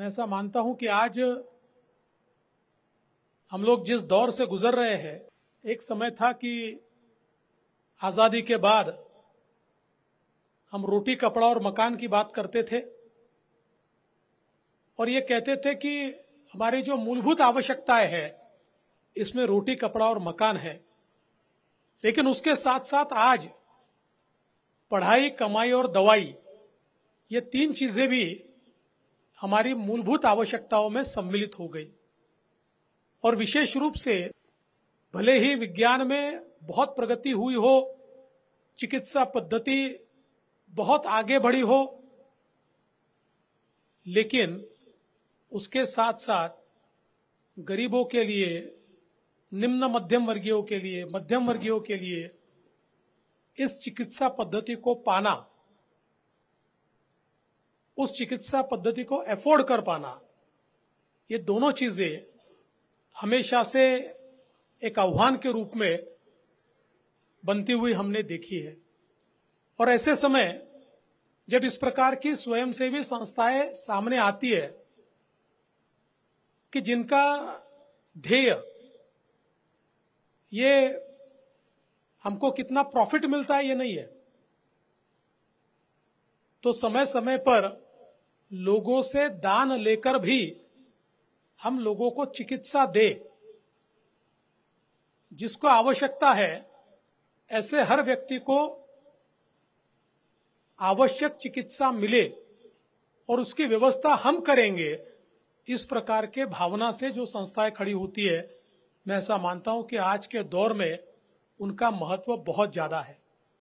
मैं ऐसा मानता हूं कि आज हम लोग जिस दौर से गुजर रहे हैं एक समय था कि आज़ादी के बाद हम रोटी कपड़ा और मकान की बात करते थे और ये कहते थे कि हमारी जो मूलभूत आवश्यकताएं हैं इसमें रोटी कपड़ा और मकान है लेकिन उसके साथ साथ आज पढ़ाई कमाई और दवाई ये तीन चीजें भी हमारी मूलभूत आवश्यकताओं में सम्मिलित हो गई और विशेष रूप से भले ही विज्ञान में बहुत प्रगति हुई हो चिकित्सा पद्धति बहुत आगे बढ़ी हो लेकिन उसके साथ साथ गरीबों के लिए निम्न मध्यम वर्गीयों के लिए मध्यम वर्गीयों के लिए इस चिकित्सा पद्धति को पाना उस चिकित्सा पद्धति को एफोर्ड कर पाना ये दोनों चीजें हमेशा से एक आह्वान के रूप में बनती हुई हमने देखी है और ऐसे समय जब इस प्रकार की स्वयंसेवी संस्थाएं सामने आती है कि जिनका ध्येय ये हमको कितना प्रॉफिट मिलता है ये नहीं है तो समय समय पर लोगों से दान लेकर भी हम लोगों को चिकित्सा दे जिसको आवश्यकता है ऐसे हर व्यक्ति को आवश्यक चिकित्सा मिले और उसकी व्यवस्था हम करेंगे इस प्रकार के भावना से जो संस्थाएं खड़ी होती है मैं ऐसा मानता हूं कि आज के दौर में उनका महत्व बहुत ज्यादा है